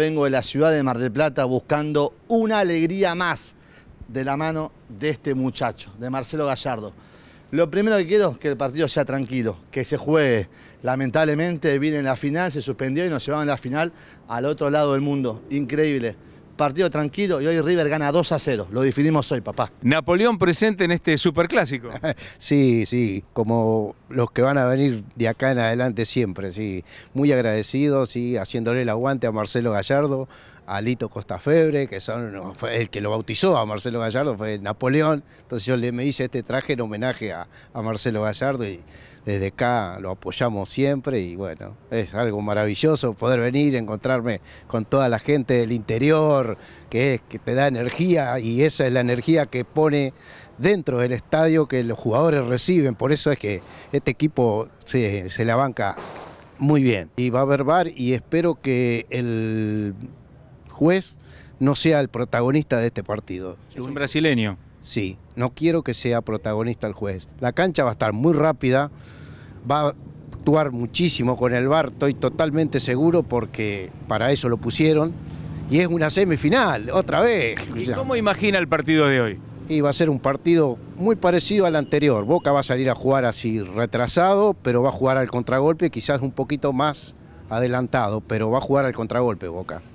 Vengo de la ciudad de Mar del Plata buscando una alegría más de la mano de este muchacho, de Marcelo Gallardo. Lo primero que quiero es que el partido sea tranquilo, que se juegue. Lamentablemente viene la final, se suspendió y nos llevaban la final al otro lado del mundo. Increíble partido tranquilo y hoy River gana 2 a 0. Lo definimos hoy, papá. Napoleón presente en este superclásico. sí, sí, como los que van a venir de acá en adelante siempre, sí. Muy agradecidos, sí, haciéndole el aguante a Marcelo Gallardo, a Lito Costafebre, que son fue el que lo bautizó a Marcelo Gallardo, fue Napoleón. Entonces yo le me hice este traje en homenaje a, a Marcelo Gallardo y desde acá lo apoyamos siempre y bueno, es algo maravilloso poder venir, encontrarme con toda la gente del interior, que, es, que te da energía y esa es la energía que pone dentro del estadio que los jugadores reciben, por eso es que este equipo se, la banca muy bien. Y va a haber bar y espero que el juez no sea el protagonista de este partido. Es un brasileño. Sí, no quiero que sea protagonista el juez. La cancha va a estar muy rápida, va a actuar muchísimo con el VAR, estoy totalmente seguro porque para eso lo pusieron. Y es una semifinal, otra vez. ¿Y cómo imagina el partido de hoy? Y va a ser un partido muy parecido al anterior. Boca va a salir a jugar así retrasado, pero va a jugar al contragolpe, quizás un poquito más adelantado, pero va a jugar al contragolpe Boca.